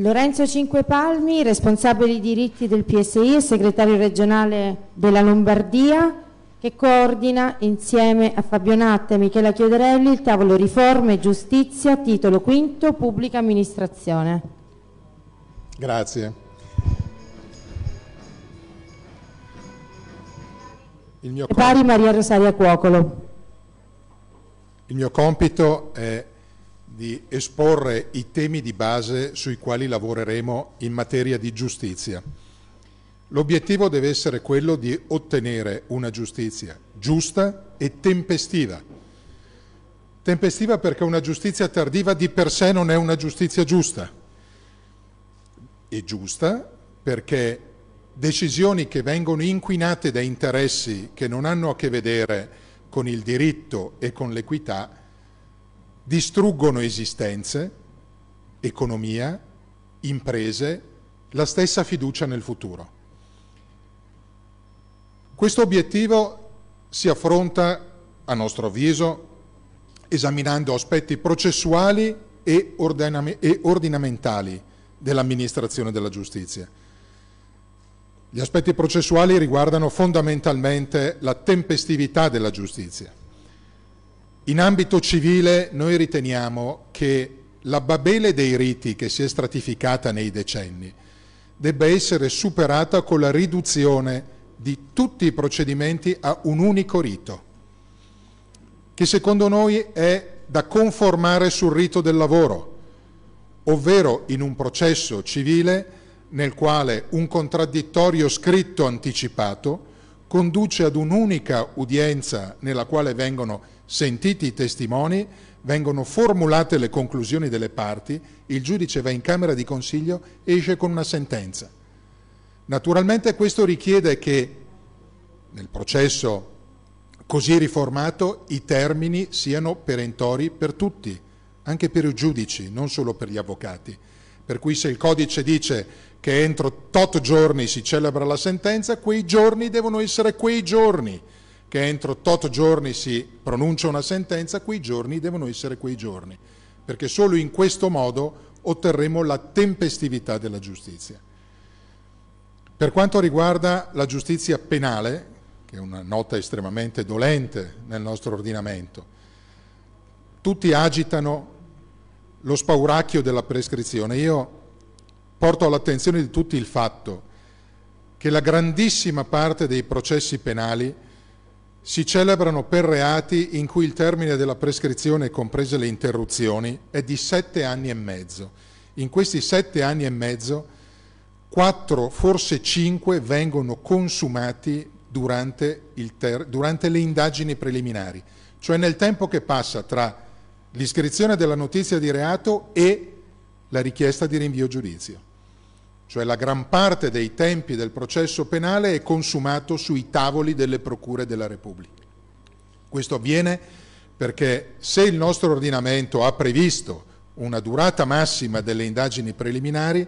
Lorenzo Cinquepalmi, responsabile diritti del PSI e segretario regionale della Lombardia, che coordina insieme a Fabio Natta e Michela Chioderelli il tavolo Riforme e Giustizia, titolo V, Pubblica Amministrazione. Grazie. Il mio, compito, il mio compito è di esporre i temi di base sui quali lavoreremo in materia di giustizia. L'obiettivo deve essere quello di ottenere una giustizia giusta e tempestiva. Tempestiva perché una giustizia tardiva di per sé non è una giustizia giusta. È giusta perché decisioni che vengono inquinate da interessi che non hanno a che vedere con il diritto e con l'equità distruggono esistenze, economia, imprese, la stessa fiducia nel futuro. Questo obiettivo si affronta, a nostro avviso, esaminando aspetti processuali e, ordinamentali dell'amministrazione della giustizia. Gli aspetti processuali riguardano fondamentalmente la tempestività della giustizia. In ambito civile noi riteniamo che la Babele dei riti che si è stratificata nei decenni debba essere superata con la riduzione di tutti i procedimenti a un unico rito, che secondo noi è da conformare sul rito del lavoro, ovvero in un processo civile nel quale un contraddittorio scritto anticipato conduce ad un'unica udienza nella quale vengono Sentiti i testimoni, vengono formulate le conclusioni delle parti, il giudice va in Camera di Consiglio e esce con una sentenza. Naturalmente questo richiede che nel processo così riformato i termini siano perentori per tutti, anche per i giudici, non solo per gli avvocati. Per cui se il codice dice che entro tot giorni si celebra la sentenza, quei giorni devono essere quei giorni che entro tot giorni si pronuncia una sentenza, quei giorni devono essere quei giorni, perché solo in questo modo otterremo la tempestività della giustizia. Per quanto riguarda la giustizia penale, che è una nota estremamente dolente nel nostro ordinamento, tutti agitano lo spauracchio della prescrizione. Io porto all'attenzione di tutti il fatto che la grandissima parte dei processi penali si celebrano per reati in cui il termine della prescrizione, comprese le interruzioni, è di sette anni e mezzo. In questi sette anni e mezzo, quattro, forse cinque, vengono consumati durante, durante le indagini preliminari, cioè nel tempo che passa tra l'iscrizione della notizia di reato e la richiesta di rinvio giudizio cioè la gran parte dei tempi del processo penale è consumato sui tavoli delle procure della Repubblica. Questo avviene perché se il nostro ordinamento ha previsto una durata massima delle indagini preliminari,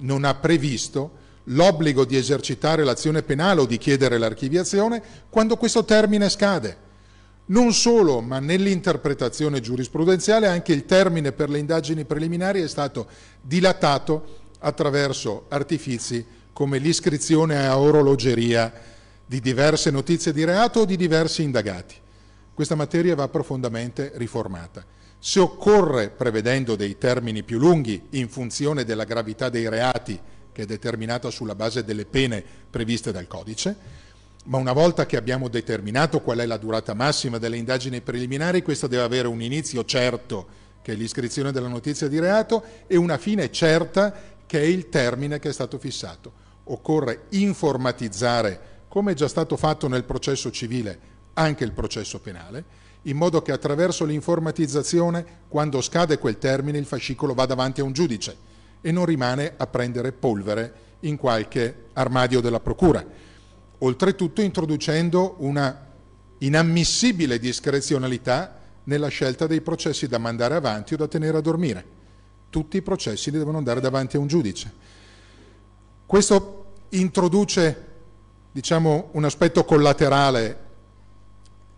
non ha previsto l'obbligo di esercitare l'azione penale o di chiedere l'archiviazione quando questo termine scade. Non solo, ma nell'interpretazione giurisprudenziale anche il termine per le indagini preliminari è stato dilatato attraverso artifici come l'iscrizione a orologeria di diverse notizie di reato o di diversi indagati. Questa materia va profondamente riformata. Se occorre, prevedendo dei termini più lunghi in funzione della gravità dei reati, che è determinata sulla base delle pene previste dal codice, ma una volta che abbiamo determinato qual è la durata massima delle indagini preliminari, questa deve avere un inizio certo, che è l'iscrizione della notizia di reato, e una fine certa, che è il termine che è stato fissato. Occorre informatizzare, come è già stato fatto nel processo civile, anche il processo penale, in modo che attraverso l'informatizzazione, quando scade quel termine, il fascicolo va davanti a un giudice e non rimane a prendere polvere in qualche armadio della Procura. Oltretutto introducendo una inammissibile discrezionalità nella scelta dei processi da mandare avanti o da tenere a dormire tutti i processi devono andare davanti a un giudice. Questo introduce diciamo, un aspetto collaterale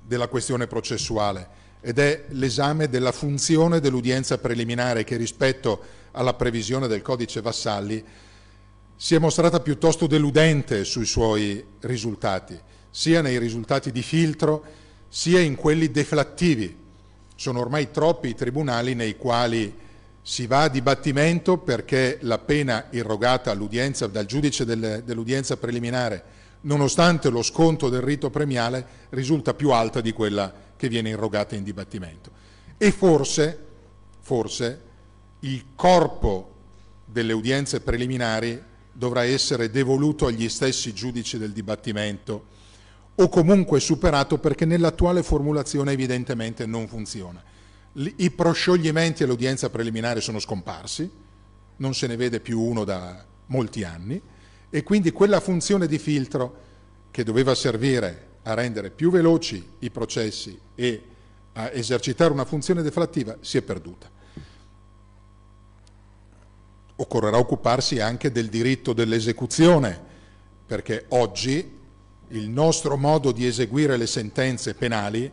della questione processuale ed è l'esame della funzione dell'udienza preliminare che rispetto alla previsione del codice Vassalli si è mostrata piuttosto deludente sui suoi risultati, sia nei risultati di filtro sia in quelli deflattivi. Sono ormai troppi i tribunali nei quali si va a dibattimento perché la pena irrogata dal giudice dell'udienza preliminare, nonostante lo sconto del rito premiale, risulta più alta di quella che viene irrogata in dibattimento. E forse, forse il corpo delle udienze preliminari dovrà essere devoluto agli stessi giudici del dibattimento o comunque superato perché nell'attuale formulazione evidentemente non funziona i proscioglimenti all'udienza preliminare sono scomparsi, non se ne vede più uno da molti anni e quindi quella funzione di filtro che doveva servire a rendere più veloci i processi e a esercitare una funzione deflattiva si è perduta. Occorrerà occuparsi anche del diritto dell'esecuzione, perché oggi il nostro modo di eseguire le sentenze penali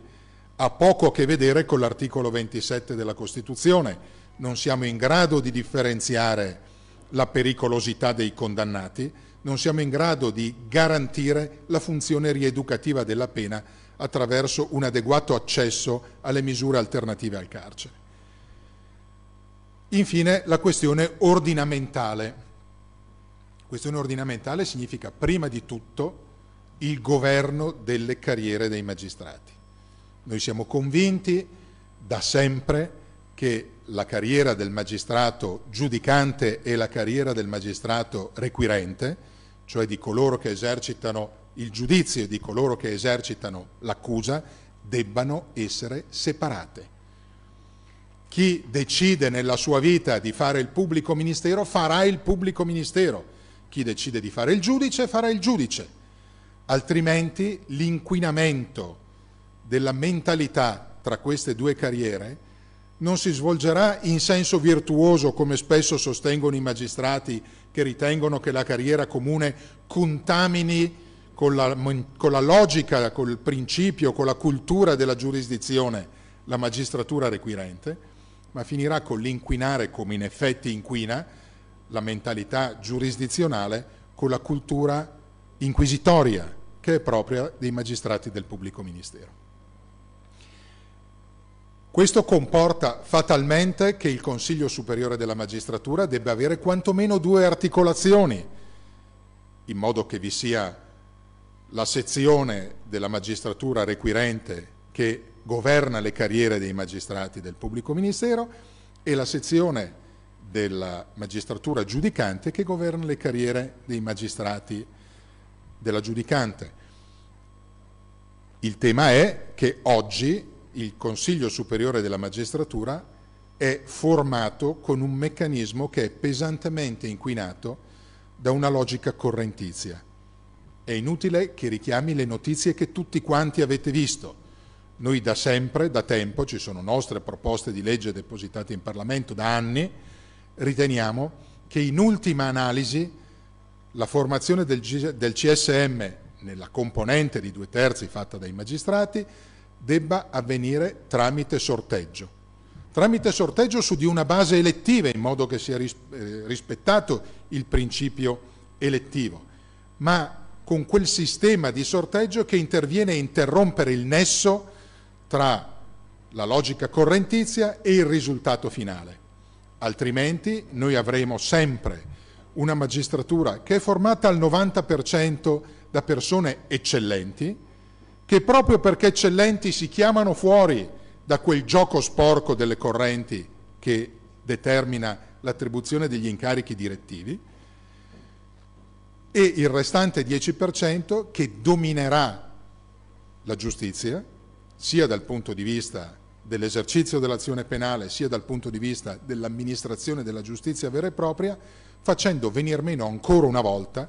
ha poco a che vedere con l'articolo 27 della Costituzione. Non siamo in grado di differenziare la pericolosità dei condannati, non siamo in grado di garantire la funzione rieducativa della pena attraverso un adeguato accesso alle misure alternative al carcere. Infine la questione ordinamentale. Questione ordinamentale significa prima di tutto il governo delle carriere dei magistrati. Noi siamo convinti da sempre che la carriera del magistrato giudicante e la carriera del magistrato requirente, cioè di coloro che esercitano il giudizio e di coloro che esercitano l'accusa, debbano essere separate. Chi decide nella sua vita di fare il pubblico ministero farà il pubblico ministero, chi decide di fare il giudice farà il giudice, altrimenti l'inquinamento della mentalità tra queste due carriere non si svolgerà in senso virtuoso come spesso sostengono i magistrati che ritengono che la carriera comune contamini con la, con la logica, col principio, con la cultura della giurisdizione la magistratura requirente, ma finirà con l'inquinare come in effetti inquina la mentalità giurisdizionale con la cultura inquisitoria che è propria dei magistrati del pubblico ministero. Questo comporta fatalmente che il Consiglio Superiore della Magistratura debba avere quantomeno due articolazioni, in modo che vi sia la sezione della magistratura requirente che governa le carriere dei magistrati del pubblico ministero e la sezione della magistratura giudicante che governa le carriere dei magistrati della giudicante. Il tema è che oggi il Consiglio Superiore della Magistratura è formato con un meccanismo che è pesantemente inquinato da una logica correntizia. È inutile che richiami le notizie che tutti quanti avete visto. Noi da sempre, da tempo, ci sono nostre proposte di legge depositate in Parlamento da anni, riteniamo che in ultima analisi la formazione del, del CSM nella componente di due terzi fatta dai magistrati debba avvenire tramite sorteggio. Tramite sorteggio su di una base elettiva, in modo che sia eh, rispettato il principio elettivo, ma con quel sistema di sorteggio che interviene a interrompere il nesso tra la logica correntizia e il risultato finale. Altrimenti noi avremo sempre una magistratura che è formata al 90% da persone eccellenti, che proprio perché eccellenti si chiamano fuori da quel gioco sporco delle correnti che determina l'attribuzione degli incarichi direttivi, e il restante 10% che dominerà la giustizia, sia dal punto di vista dell'esercizio dell'azione penale, sia dal punto di vista dell'amministrazione della giustizia vera e propria, facendo venir meno ancora una volta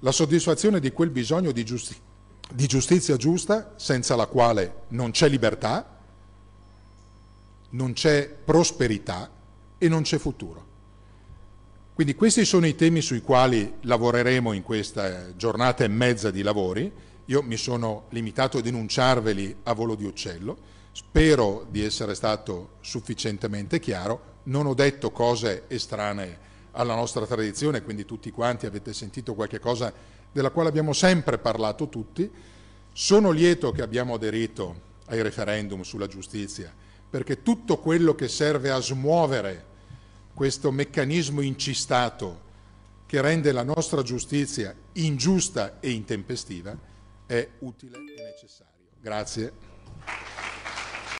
la soddisfazione di quel bisogno di giustizia di giustizia giusta senza la quale non c'è libertà, non c'è prosperità e non c'è futuro. Quindi questi sono i temi sui quali lavoreremo in questa giornata e mezza di lavori. Io mi sono limitato a denunciarveli a volo di uccello, spero di essere stato sufficientemente chiaro, non ho detto cose estranee alla nostra tradizione, quindi tutti quanti avete sentito qualche cosa della quale abbiamo sempre parlato tutti. Sono lieto che abbiamo aderito ai referendum sulla giustizia, perché tutto quello che serve a smuovere questo meccanismo incistato che rende la nostra giustizia ingiusta e intempestiva è utile e necessario. Grazie.